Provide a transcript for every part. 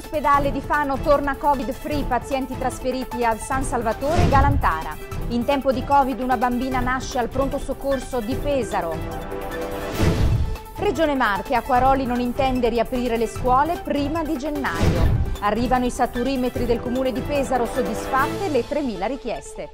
L'ospedale di Fano torna Covid-free, pazienti trasferiti al San Salvatore e Galantara. In tempo di Covid una bambina nasce al pronto soccorso di Pesaro. Regione Marche, Acquaroli non intende riaprire le scuole prima di gennaio. Arrivano i saturimetri del comune di Pesaro soddisfatte le 3.000 richieste.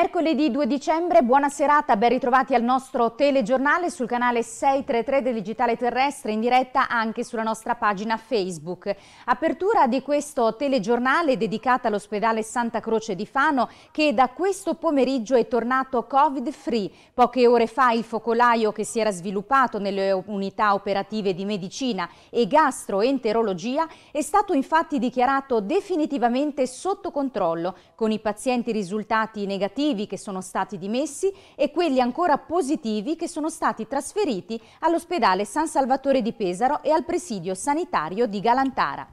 Mercoledì 2 dicembre, buona serata, ben ritrovati al nostro telegiornale sul canale 633 del Digitale Terrestre, in diretta anche sulla nostra pagina Facebook. Apertura di questo telegiornale dedicata all'ospedale Santa Croce di Fano che da questo pomeriggio è tornato Covid-free. Poche ore fa il focolaio che si era sviluppato nelle unità operative di medicina e gastroenterologia è stato infatti dichiarato definitivamente sotto controllo, con i pazienti risultati negativi negativi che sono stati dimessi e quelli ancora positivi che sono stati trasferiti all'ospedale San Salvatore di Pesaro e al presidio sanitario di Galantara.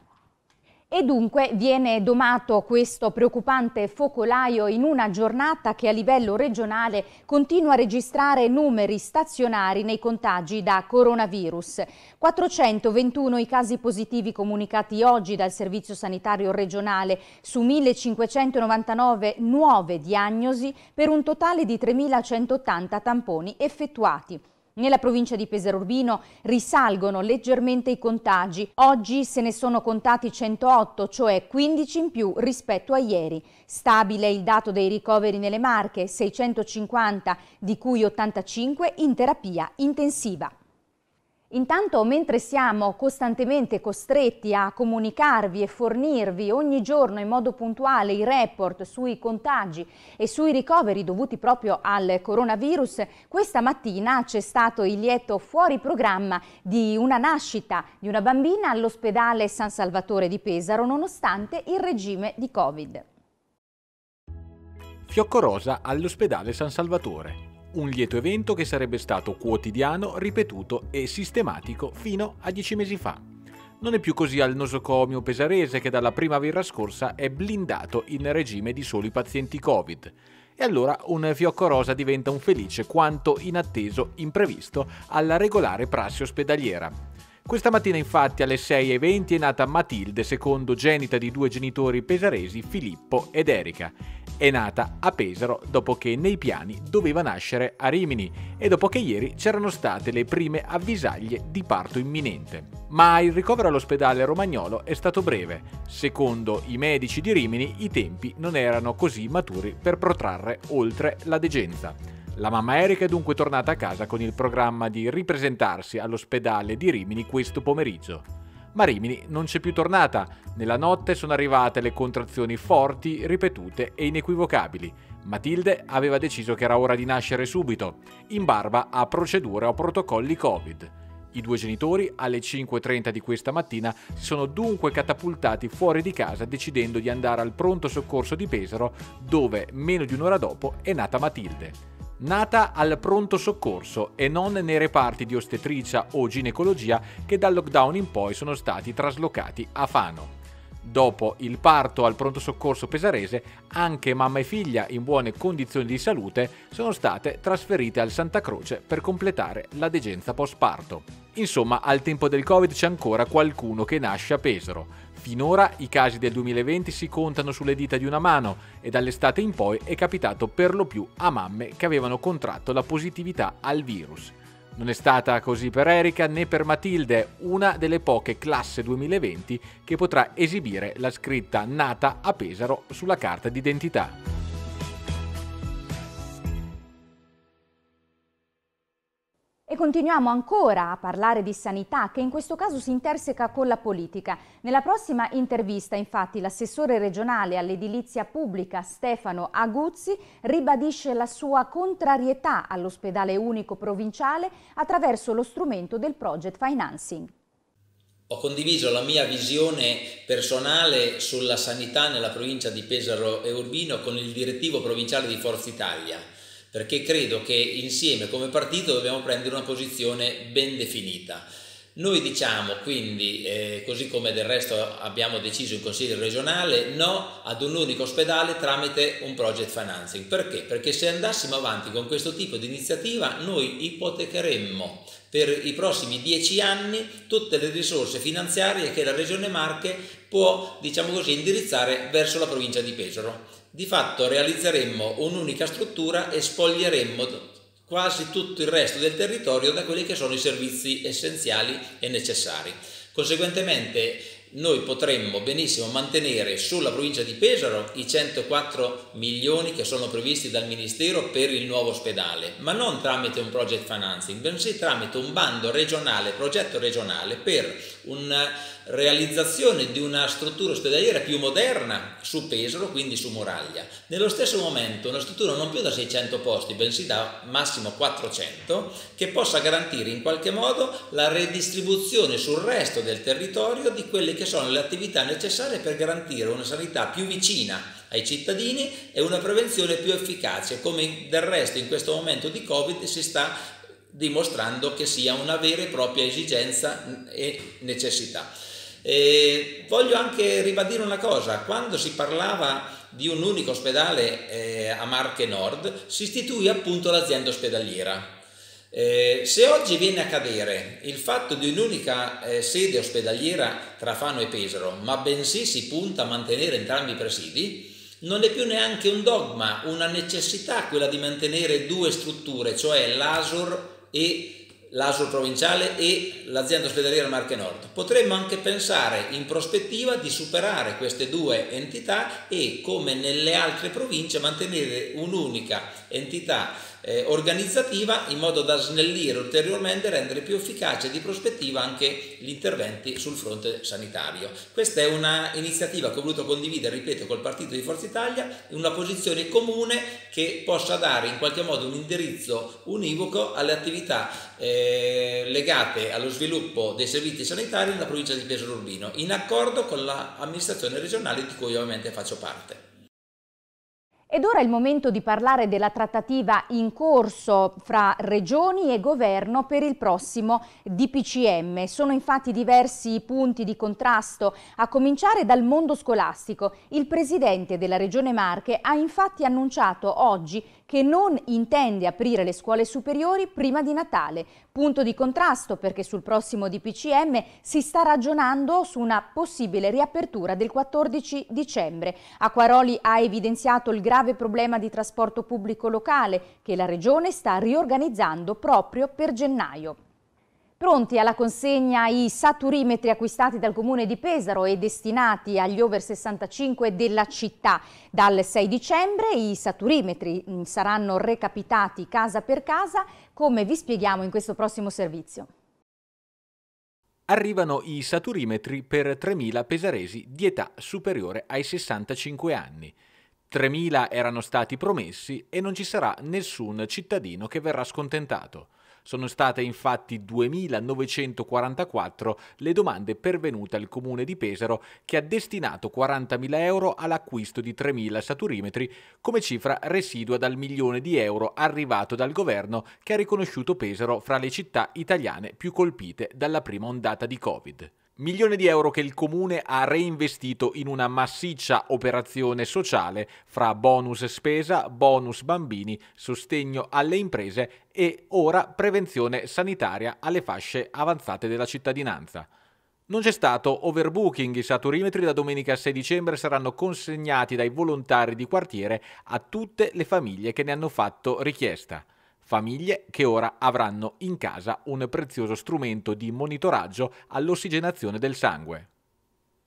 E dunque viene domato questo preoccupante focolaio in una giornata che a livello regionale continua a registrare numeri stazionari nei contagi da coronavirus. 421 i casi positivi comunicati oggi dal Servizio Sanitario Regionale su 1599 nuove diagnosi per un totale di 3180 tamponi effettuati. Nella provincia di Pesaro Urbino risalgono leggermente i contagi. Oggi se ne sono contati 108, cioè 15 in più rispetto a ieri. Stabile il dato dei ricoveri nelle Marche, 650, di cui 85 in terapia intensiva. Intanto, mentre siamo costantemente costretti a comunicarvi e fornirvi ogni giorno in modo puntuale i report sui contagi e sui ricoveri dovuti proprio al coronavirus, questa mattina c'è stato il lieto fuori programma di una nascita di una bambina all'ospedale San Salvatore di Pesaro, nonostante il regime di Covid. Fiocco Rosa all'ospedale San Salvatore un lieto evento che sarebbe stato quotidiano, ripetuto e sistematico fino a dieci mesi fa. Non è più così al nosocomio pesarese che dalla primavera scorsa è blindato in regime di soli pazienti Covid. E allora un fiocco rosa diventa un felice quanto inatteso imprevisto alla regolare prassi ospedaliera. Questa mattina infatti alle 6.20 è nata Matilde, secondogenita di due genitori pesaresi, Filippo ed Erika, è nata a Pesaro dopo che nei piani doveva nascere a Rimini e dopo che ieri c'erano state le prime avvisaglie di parto imminente. Ma il ricovero all'ospedale romagnolo è stato breve. Secondo i medici di Rimini i tempi non erano così maturi per protrarre oltre la degenza. La mamma Erika è dunque tornata a casa con il programma di ripresentarsi all'ospedale di Rimini questo pomeriggio ma Rimini non c'è più tornata. Nella notte sono arrivate le contrazioni forti, ripetute e inequivocabili. Matilde aveva deciso che era ora di nascere subito, in barba a procedure o protocolli Covid. I due genitori, alle 5.30 di questa mattina, si sono dunque catapultati fuori di casa decidendo di andare al pronto soccorso di Pesaro, dove, meno di un'ora dopo, è nata Matilde nata al pronto soccorso e non nei reparti di ostetricia o ginecologia che dal lockdown in poi sono stati traslocati a Fano. Dopo il parto al pronto soccorso pesarese, anche mamma e figlia in buone condizioni di salute sono state trasferite al Santa Croce per completare la degenza post parto. Insomma, al tempo del Covid c'è ancora qualcuno che nasce a Pesaro. Finora i casi del 2020 si contano sulle dita di una mano e dall'estate in poi è capitato per lo più a mamme che avevano contratto la positività al virus. Non è stata così per Erika né per Matilde, una delle poche classe 2020 che potrà esibire la scritta nata a Pesaro sulla carta d'identità. E continuiamo ancora a parlare di sanità, che in questo caso si interseca con la politica. Nella prossima intervista, infatti, l'assessore regionale all'edilizia pubblica Stefano Aguzzi ribadisce la sua contrarietà all'ospedale unico provinciale attraverso lo strumento del project financing. Ho condiviso la mia visione personale sulla sanità nella provincia di Pesaro e Urbino con il direttivo provinciale di Forza Italia perché credo che insieme come partito dobbiamo prendere una posizione ben definita. Noi diciamo quindi, eh, così come del resto abbiamo deciso in Consiglio regionale, no ad un unico ospedale tramite un project financing. Perché? Perché se andassimo avanti con questo tipo di iniziativa noi ipotecheremmo per i prossimi dieci anni tutte le risorse finanziarie che la Regione Marche può, diciamo così, indirizzare verso la provincia di Pesaro di fatto realizzeremmo un'unica struttura e spoglieremmo quasi tutto il resto del territorio da quelli che sono i servizi essenziali e necessari. Conseguentemente noi potremmo benissimo mantenere sulla provincia di Pesaro i 104 milioni che sono previsti dal Ministero per il nuovo ospedale, ma non tramite un project financing, bensì tramite un bando regionale, progetto regionale per un realizzazione di una struttura ospedaliera più moderna su Pesaro, quindi su Moraglia. Nello stesso momento una struttura non più da 600 posti, bensì da massimo 400, che possa garantire in qualche modo la redistribuzione sul resto del territorio di quelle che sono le attività necessarie per garantire una sanità più vicina ai cittadini e una prevenzione più efficace, come del resto in questo momento di Covid si sta dimostrando che sia una vera e propria esigenza e necessità. Eh, voglio anche ribadire una cosa, quando si parlava di un unico ospedale eh, a Marche Nord si istituì appunto l'azienda ospedaliera. Eh, se oggi viene a cadere il fatto di un'unica eh, sede ospedaliera tra Fano e Pesaro, ma bensì si punta a mantenere entrambi i presidi, non è più neanche un dogma, una necessità quella di mantenere due strutture, cioè l'ASUR e l'ASL provinciale e l'azienda ospedaliera Marche Nord. Potremmo anche pensare in prospettiva di superare queste due entità e come nelle altre province mantenere un'unica entità eh, organizzativa in modo da snellire ulteriormente e rendere più efficace di prospettiva anche gli interventi sul fronte sanitario. Questa è un'iniziativa che ho voluto condividere, ripeto, col partito di Forza Italia, una posizione comune che possa dare in qualche modo un indirizzo univoco alle attività eh, eh, legate allo sviluppo dei servizi sanitari nella provincia di Pesaro Urbino, in accordo con l'amministrazione regionale di cui ovviamente faccio parte. Ed ora è il momento di parlare della trattativa in corso fra regioni e governo per il prossimo DPCM. Sono infatti diversi i punti di contrasto, a cominciare dal mondo scolastico. Il presidente della Regione Marche ha infatti annunciato oggi che non intende aprire le scuole superiori prima di Natale. Punto di contrasto perché sul prossimo DPCM si sta ragionando su una possibile riapertura del 14 dicembre. Acquaroli ha evidenziato il grave problema di trasporto pubblico locale che la Regione sta riorganizzando proprio per gennaio. Pronti alla consegna i saturimetri acquistati dal comune di Pesaro e destinati agli over 65 della città. Dal 6 dicembre i saturimetri mm, saranno recapitati casa per casa come vi spieghiamo in questo prossimo servizio. Arrivano i saturimetri per 3.000 pesaresi di età superiore ai 65 anni. 3.000 erano stati promessi e non ci sarà nessun cittadino che verrà scontentato. Sono state infatti 2.944 le domande pervenute al comune di Pesaro che ha destinato 40.000 euro all'acquisto di 3.000 saturimetri come cifra residua dal milione di euro arrivato dal governo che ha riconosciuto Pesaro fra le città italiane più colpite dalla prima ondata di Covid milione di euro che il comune ha reinvestito in una massiccia operazione sociale fra bonus spesa, bonus bambini, sostegno alle imprese e ora prevenzione sanitaria alle fasce avanzate della cittadinanza. Non c'è stato overbooking, i saturimetri da domenica 6 dicembre saranno consegnati dai volontari di quartiere a tutte le famiglie che ne hanno fatto richiesta famiglie che ora avranno in casa un prezioso strumento di monitoraggio all'ossigenazione del sangue.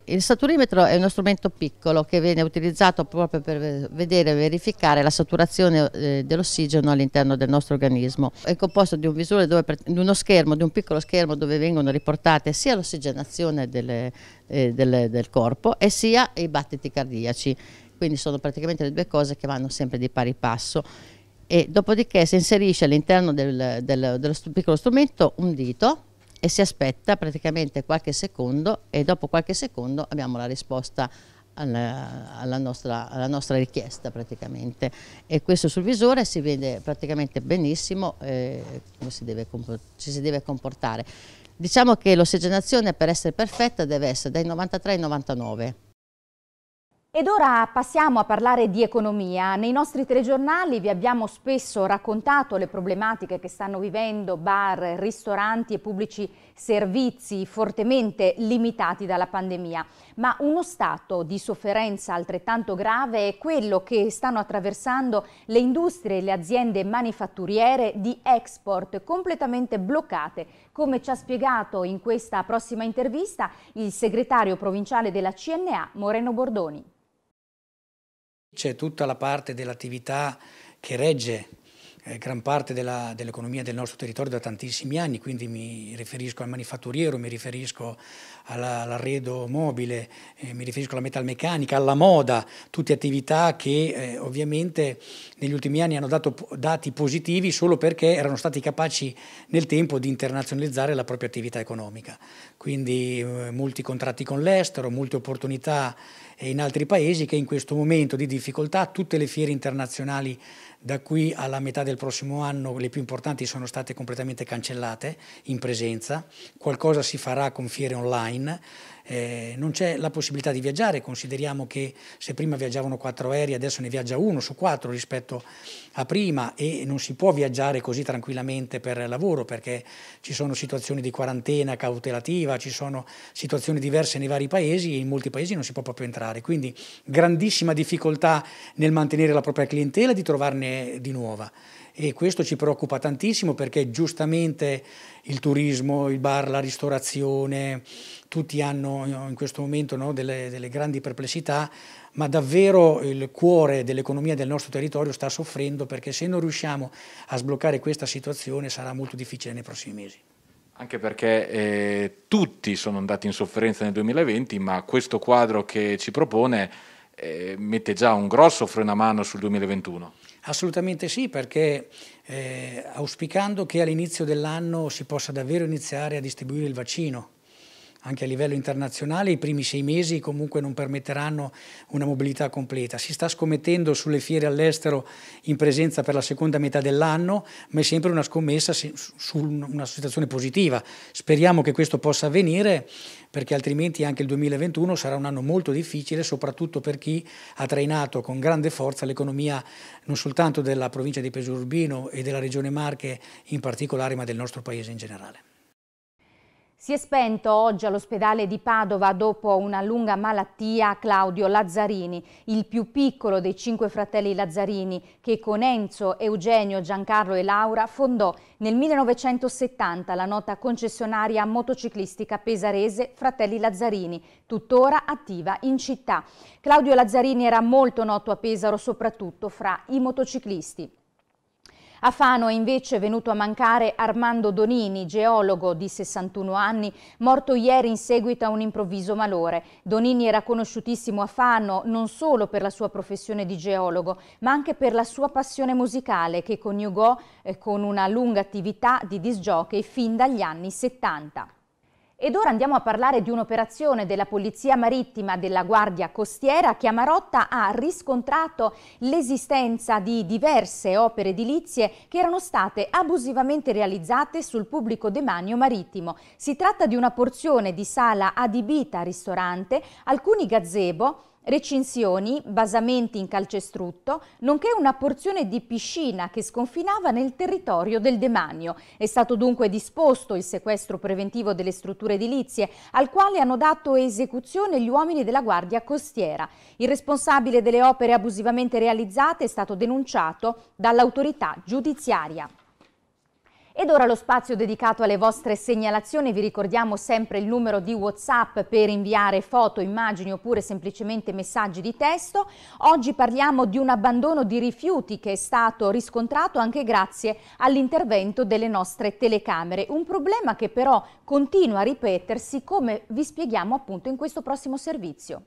Il saturimetro è uno strumento piccolo che viene utilizzato proprio per vedere e verificare la saturazione eh, dell'ossigeno all'interno del nostro organismo. È composto di un visore, dove, di uno schermo, di un piccolo schermo dove vengono riportate sia l'ossigenazione eh, del, del corpo e sia i battiti cardiaci. Quindi sono praticamente le due cose che vanno sempre di pari passo e dopodiché si inserisce all'interno del, del, dello piccolo strumento un dito e si aspetta praticamente qualche secondo e dopo qualche secondo abbiamo la risposta alla, alla, nostra, alla nostra, richiesta praticamente e questo sul visore si vede praticamente benissimo eh, come si deve, ci si deve comportare. Diciamo che l'ossigenazione per essere perfetta deve essere dai 93 ai 99 ed ora passiamo a parlare di economia. Nei nostri telegiornali vi abbiamo spesso raccontato le problematiche che stanno vivendo bar, ristoranti e pubblici servizi fortemente limitati dalla pandemia ma uno stato di sofferenza altrettanto grave è quello che stanno attraversando le industrie e le aziende manifatturiere di export completamente bloccate, come ci ha spiegato in questa prossima intervista il segretario provinciale della CNA Moreno Bordoni. C'è tutta la parte dell'attività che regge eh, gran parte dell'economia del nostro territorio da tantissimi anni, quindi mi riferisco al manifatturiero, mi riferisco all'arredo mobile, eh, mi riferisco alla metalmeccanica, alla moda, tutte attività che eh, ovviamente negli ultimi anni hanno dato dati positivi solo perché erano stati capaci nel tempo di internazionalizzare la propria attività economica. Quindi eh, molti contratti con l'estero, molte opportunità eh, in altri paesi che in questo momento di difficoltà tutte le fiere internazionali da qui alla metà del prossimo anno le più importanti sono state completamente cancellate in presenza, qualcosa si farà con fiere online, eh, non c'è la possibilità di viaggiare, consideriamo che se prima viaggiavano quattro aerei adesso ne viaggia uno su quattro rispetto a prima e non si può viaggiare così tranquillamente per lavoro perché ci sono situazioni di quarantena cautelativa, ci sono situazioni diverse nei vari paesi e in molti paesi non si può proprio entrare, quindi grandissima difficoltà nel mantenere la propria clientela, e di trovarne ne è di nuova e questo ci preoccupa tantissimo perché giustamente il turismo, il bar, la ristorazione, tutti hanno in questo momento no, delle, delle, grandi perplessità, ma davvero il cuore dell'economia del nostro territorio sta soffrendo perché se non riusciamo a sbloccare questa situazione sarà molto difficile nei prossimi mesi. Anche perché eh, tutti sono andati in sofferenza nel 2020, ma questo quadro che ci propone eh, mette già un grosso freno a mano sul 2021. Assolutamente sì, perché eh, auspicando che all'inizio dell'anno si possa davvero iniziare a distribuire il vaccino, anche a livello internazionale, i primi sei mesi comunque non permetteranno una mobilità completa. Si sta scommettendo sulle fiere all'estero in presenza per la seconda metà dell'anno, ma è sempre una scommessa su una situazione positiva. Speriamo che questo possa avvenire perché altrimenti anche il 2021 sarà un anno molto difficile, soprattutto per chi ha trainato con grande forza l'economia non soltanto della provincia di Pesurbino e della regione Marche in particolare, ma del nostro paese in generale. Si è spento oggi all'ospedale di Padova dopo una lunga malattia Claudio Lazzarini, il più piccolo dei cinque fratelli Lazzarini che con Enzo, Eugenio, Giancarlo e Laura fondò nel 1970 la nota concessionaria motociclistica pesarese Fratelli Lazzarini, tuttora attiva in città. Claudio Lazzarini era molto noto a Pesaro soprattutto fra i motociclisti. A Fano è invece venuto a mancare Armando Donini, geologo di 61 anni, morto ieri in seguito a un improvviso malore. Donini era conosciutissimo a Fano non solo per la sua professione di geologo, ma anche per la sua passione musicale che coniugò eh, con una lunga attività di disc jockey fin dagli anni 70. Ed ora andiamo a parlare di un'operazione della Polizia Marittima della Guardia Costiera che a Marotta ha riscontrato l'esistenza di diverse opere edilizie che erano state abusivamente realizzate sul pubblico demanio marittimo. Si tratta di una porzione di sala adibita a ristorante, alcuni gazebo, recinzioni, basamenti in calcestrutto, nonché una porzione di piscina che sconfinava nel territorio del demanio. È stato dunque disposto il sequestro preventivo delle strutture edilizie, al quale hanno dato esecuzione gli uomini della Guardia Costiera. Il responsabile delle opere abusivamente realizzate è stato denunciato dall'autorità giudiziaria. Ed ora lo spazio dedicato alle vostre segnalazioni, vi ricordiamo sempre il numero di Whatsapp per inviare foto, immagini oppure semplicemente messaggi di testo. Oggi parliamo di un abbandono di rifiuti che è stato riscontrato anche grazie all'intervento delle nostre telecamere, un problema che però continua a ripetersi come vi spieghiamo appunto in questo prossimo servizio.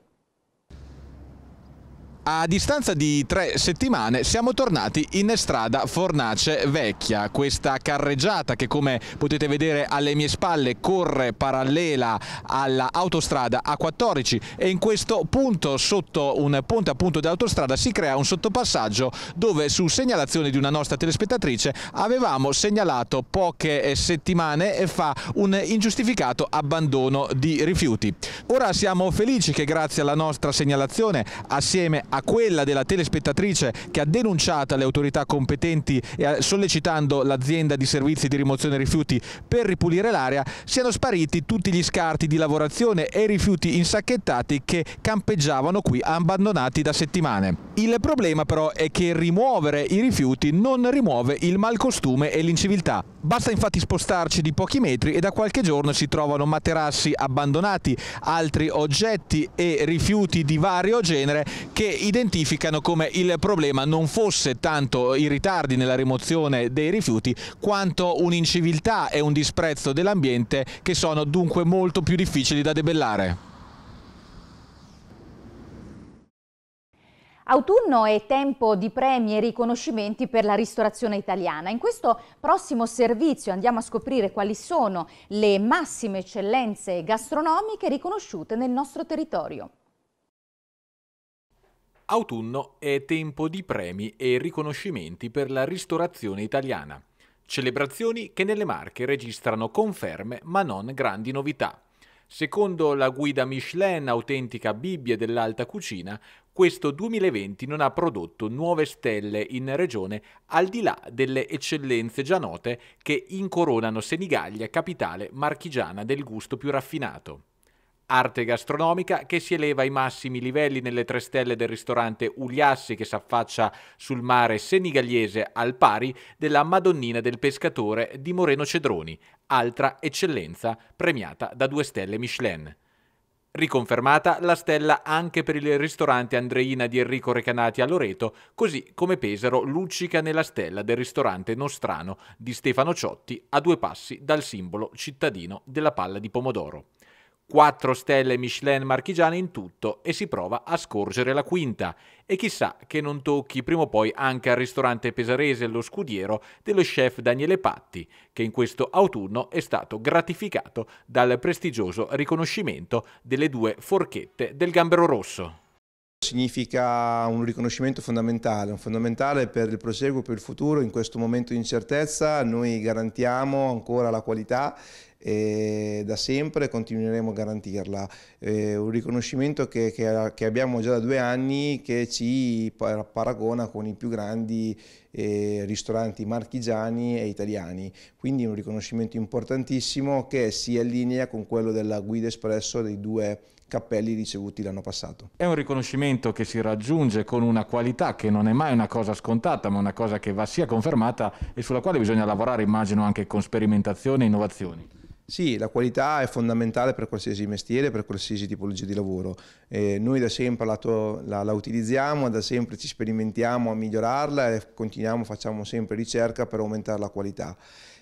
A distanza di tre settimane siamo tornati in strada Fornace Vecchia, questa carreggiata che come potete vedere alle mie spalle corre parallela all'autostrada A14 e in questo punto sotto un ponte appunto di autostrada si crea un sottopassaggio dove su segnalazione di una nostra telespettatrice avevamo segnalato poche eh, settimane fa un ingiustificato abbandono di rifiuti. Ora siamo felici che grazie alla nostra segnalazione assieme a a quella della telespettatrice che ha denunciato alle autorità competenti e sollecitando l'azienda di servizi di rimozione rifiuti per ripulire l'area, siano spariti tutti gli scarti di lavorazione e rifiuti insacchettati che campeggiavano qui abbandonati da settimane. Il problema però è che rimuovere i rifiuti non rimuove il malcostume e l'inciviltà. Basta infatti spostarci di pochi metri e da qualche giorno si trovano materassi abbandonati, altri oggetti e rifiuti di vario genere che identificano come il problema non fosse tanto i ritardi nella rimozione dei rifiuti quanto un'inciviltà e un disprezzo dell'ambiente che sono dunque molto più difficili da debellare. Autunno è tempo di premi e riconoscimenti per la ristorazione italiana. In questo prossimo servizio andiamo a scoprire quali sono le massime eccellenze gastronomiche riconosciute nel nostro territorio. Autunno è tempo di premi e riconoscimenti per la ristorazione italiana. Celebrazioni che nelle Marche registrano conferme ma non grandi novità. Secondo la guida Michelin, autentica Bibbia dell'alta cucina, questo 2020 non ha prodotto nuove stelle in regione al di là delle eccellenze già note che incoronano Senigallia, capitale marchigiana del gusto più raffinato arte gastronomica che si eleva ai massimi livelli nelle tre stelle del ristorante Uliassi che si affaccia sul mare senigallese al pari della Madonnina del Pescatore di Moreno Cedroni, altra eccellenza premiata da due stelle Michelin. Riconfermata la stella anche per il ristorante Andreina di Enrico Recanati a Loreto, così come Pesaro luccica nella stella del ristorante Nostrano di Stefano Ciotti a due passi dal simbolo cittadino della palla di pomodoro. 4 stelle Michelin marchigiane in tutto e si prova a scorgere la quinta. E chissà che non tocchi prima o poi anche al ristorante pesarese lo scudiero dello chef Daniele Patti, che in questo autunno è stato gratificato dal prestigioso riconoscimento delle due forchette del Gambero Rosso. Significa un riconoscimento fondamentale, un fondamentale per il proseguo, per il futuro. In questo momento di incertezza noi garantiamo ancora la qualità e da sempre continueremo a garantirla. È un riconoscimento che, che, che, abbiamo già da due anni che ci paragona con i più grandi eh, ristoranti marchigiani e italiani, quindi un riconoscimento importantissimo che si allinea con quello della guida espresso dei due cappelli ricevuti l'anno passato. È un riconoscimento che si raggiunge con una qualità che non è mai una cosa scontata, ma una cosa che va sia confermata e sulla quale bisogna lavorare, immagino, anche con sperimentazione e innovazioni. Sì, la qualità è fondamentale per qualsiasi mestiere, per qualsiasi tipologia di lavoro. Eh, noi da sempre la, la, la, utilizziamo, da sempre ci sperimentiamo a migliorarla e continuiamo, facciamo sempre ricerca per aumentare la qualità.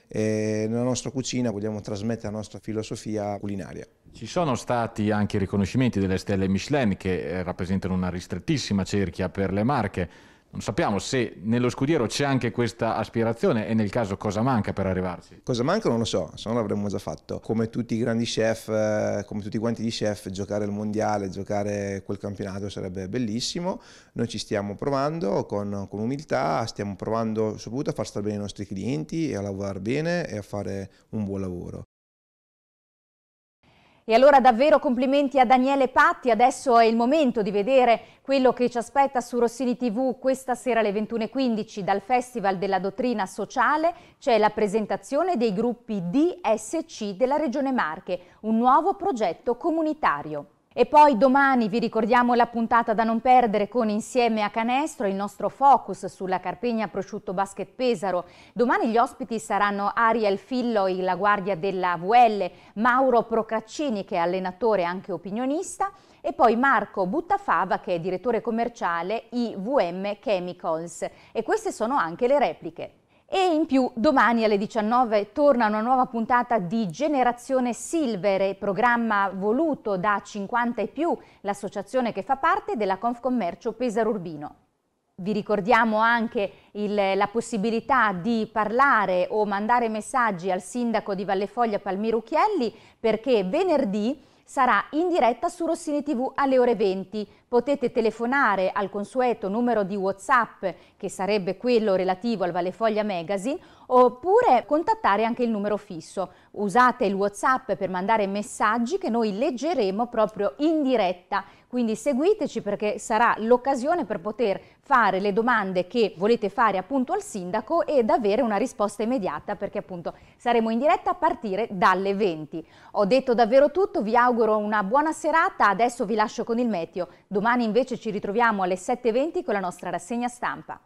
Eh, nella nostra cucina vogliamo trasmettere la nostra filosofia culinaria. Ci sono stati anche i riconoscimenti delle stelle Michelin che eh, rappresentano una ristrettissima cerchia per le marche. Non sappiamo se nello scudiero c'è anche questa aspirazione e nel caso cosa manca per arrivarci. Cosa manca non lo so, se no l'avremmo già fatto. Come tutti i grandi chef, eh, come tutti quanti gli chef, giocare il mondiale, giocare quel campionato sarebbe bellissimo. Noi ci stiamo provando con, con umiltà, stiamo provando soprattutto a far stare bene i nostri clienti e a lavorare bene e a fare un buon lavoro. E allora davvero complimenti a Daniele Patti, adesso è il momento di vedere quello che ci aspetta su Rossini TV questa sera alle 21.15 dal Festival della Dottrina Sociale, c'è la presentazione dei gruppi DSC della Regione Marche, un nuovo progetto comunitario. E poi domani vi ricordiamo la puntata da non perdere con Insieme a Canestro, il nostro focus sulla Carpegna Prosciutto Basket Pesaro. Domani gli ospiti saranno Ariel Fillo, la guardia della VL, Mauro Procaccini che è allenatore e anche opinionista e poi Marco Buttafava che è direttore commerciale IVM Chemicals. E queste sono anche le repliche. E in più domani alle 19 torna una nuova puntata di Generazione Silver, programma voluto da 50 e più, l'associazione che fa parte della Confcommercio Pesaro Urbino. Vi ricordiamo anche il, la possibilità di parlare o mandare messaggi al sindaco di Vallefoglia Palmiro Chielli perché venerdì sarà in diretta su Rossini TV alle ore 20 Potete telefonare al consueto numero di WhatsApp, che sarebbe quello relativo al Valefoglia Magazine, oppure contattare anche il numero fisso. Usate il WhatsApp per mandare messaggi che noi leggeremo proprio in diretta. Quindi seguiteci perché sarà l'occasione per poter fare le domande che volete fare appunto al sindaco ed avere una risposta immediata perché appunto saremo in diretta a partire dalle 20. Ho detto davvero tutto, vi auguro una buona serata, adesso vi lascio con il meteo. Domani invece ci ritroviamo alle 7.20 con la nostra rassegna stampa.